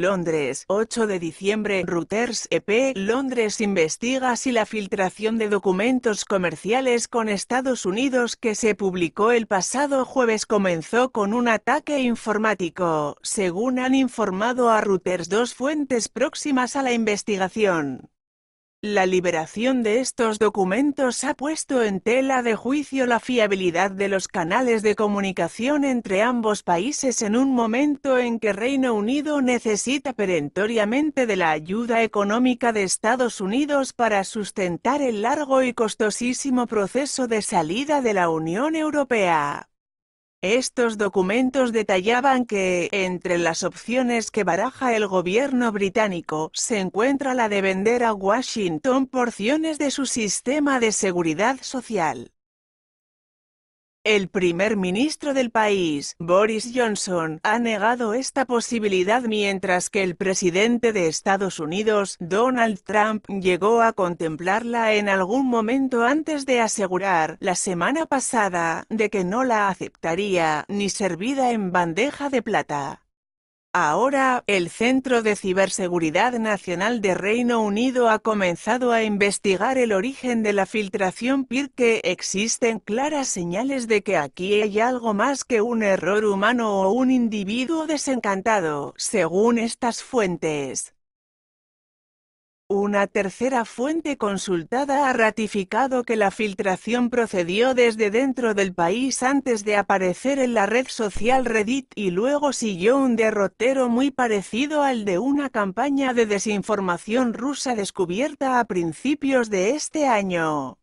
Londres, 8 de diciembre Reuters EP Londres investiga si la filtración de documentos comerciales con Estados Unidos que se publicó el pasado jueves comenzó con un ataque informático, según han informado a Reuters dos fuentes próximas a la investigación. La liberación de estos documentos ha puesto en tela de juicio la fiabilidad de los canales de comunicación entre ambos países en un momento en que Reino Unido necesita perentoriamente de la ayuda económica de Estados Unidos para sustentar el largo y costosísimo proceso de salida de la Unión Europea. Estos documentos detallaban que, entre las opciones que baraja el gobierno británico, se encuentra la de vender a Washington porciones de su sistema de seguridad social. El primer ministro del país, Boris Johnson, ha negado esta posibilidad mientras que el presidente de Estados Unidos, Donald Trump, llegó a contemplarla en algún momento antes de asegurar, la semana pasada, de que no la aceptaría ni servida en bandeja de plata. Ahora, el Centro de Ciberseguridad Nacional de Reino Unido ha comenzado a investigar el origen de la filtración que existen claras señales de que aquí hay algo más que un error humano o un individuo desencantado, según estas fuentes. Una tercera fuente consultada ha ratificado que la filtración procedió desde dentro del país antes de aparecer en la red social Reddit y luego siguió un derrotero muy parecido al de una campaña de desinformación rusa descubierta a principios de este año.